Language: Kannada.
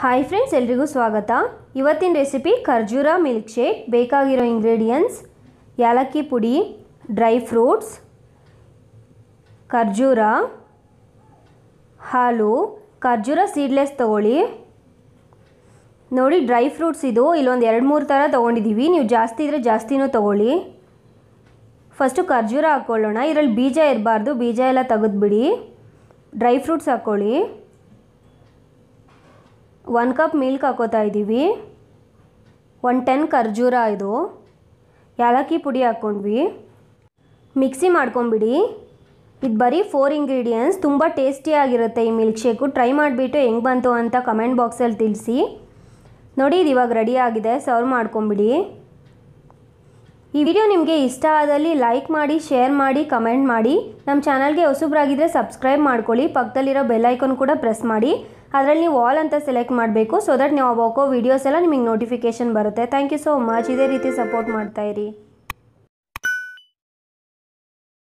ಹಾಯ್ ಫ್ರೆಂಡ್ಸ್ ಎಲ್ರಿಗೂ ಸ್ವಾಗತ ಇವತ್ತಿನ ರೆಸಿಪಿ ಖರ್ಜೂರ ಮಿಲ್ಕ್ ಶೇಕ್ ಬೇಕಾಗಿರೋ ಇಂಗ್ರೀಡಿಯಂಟ್ಸ್ ಯಾಲಕ್ಕಿ ಪುಡಿ ಡ್ರೈ ಫ್ರೂಟ್ಸ್ ಖರ್ಜೂರ ಹಾಲು ಖರ್ಜೂರ ಸೀಡ್ಲೆಸ್ ತೊಗೊಳ್ಳಿ ನೋಡಿ ಡ್ರೈ ಫ್ರೂಟ್ಸ್ ಇದು ಇಲ್ಲೊಂದು ಎರಡು ಮೂರು ಥರ ತೊಗೊಂಡಿದ್ದೀವಿ ನೀವು ಜಾಸ್ತಿ ಇದ್ದರೆ ಜಾಸ್ತಿನೂ ತೊಗೊಳ್ಳಿ ಫಸ್ಟು ಖರ್ಜೂರ ಹಾಕ್ಕೊಳ್ಳೋಣ ಇದರಲ್ಲಿ ಬೀಜ ಇರಬಾರ್ದು ಬೀಜ ಎಲ್ಲ ತೆಗೆದುಬಿಡಿ ಡ್ರೈ ಫ್ರೂಟ್ಸ್ ಹಾಕ್ಕೊಳ್ಳಿ ಒನ್ ಕಪ್ ಮಿಲ್ಕ್ ಹಾಕೋತಾ ಇದ್ದೀವಿ ಒನ್ ಟೆನ್ ಖರ್ಜೂರ ಇದು ಯಾಲಕ್ಕಿ ಪುಡಿ ಹಾಕ್ಕೊಂಡ್ವಿ ಮಿಕ್ಸಿ ಮಾಡ್ಕೊಂಬಿಡಿ ಇದು ಬರೀ ಫೋರ್ ಇಂಗ್ರೀಡಿಯೆಂಟ್ಸ್ ತುಂಬ ಟೇಸ್ಟಿಯಾಗಿರುತ್ತೆ ಈ ಮಿಲ್ಕ್ ಶೇಕು ಟ್ರೈ ಮಾಡಿಬಿಟ್ಟು ಹೆಂಗೆ ಬಂತು ಅಂತ ಕಮೆಂಟ್ ಬಾಕ್ಸಲ್ಲಿ ತಿಳಿಸಿ ನೋಡಿ ಇದು ಇವಾಗ ರೆಡಿ ಆಗಿದೆ ಸರ್ವ್ ಮಾಡ್ಕೊಂಬಿಡಿ ಈ ವಿಡಿಯೋ ನಿಮಗೆ ಇಷ್ಟ ಆದಲ್ಲಿ ಲೈಕ್ ಮಾಡಿ ಶೇರ್ ಮಾಡಿ ಕಮೆಂಟ್ ಮಾಡಿ ನಮ್ಮ ಚಾನಲ್ಗೆ ಹೊಸಬ್ರಾಗಿದ್ದರೆ ಸಬ್ಸ್ಕ್ರೈಬ್ ಮಾಡ್ಕೊಳ್ಳಿ ಪಕ್ಕದಲ್ಲಿರೋ ಬೆಲ್ಲೈಕನ್ ಕೂಡ ಪ್ರೆಸ್ ಮಾಡಿ ಅದರಲ್ಲಿ ನೀವು ಆಲ್ ಅಂತ ಸೆಲೆಕ್ಟ್ ಮಾಡಬೇಕು ಸೊ ದಟ್ ನೀವು ಹಾಕೋ ವೀಡಿಯೋಸ್ ಎಲ್ಲ ನಿಮಗೆ ನೋಟಿಫಿಕೇಶನ್ ಬರುತ್ತೆ ಥ್ಯಾಂಕ್ ಯು ಸೋ ಮಚ್ ಇದೇ ರೀತಿ ಸಪೋರ್ಟ್ ಮಾಡ್ತಾಯಿರಿ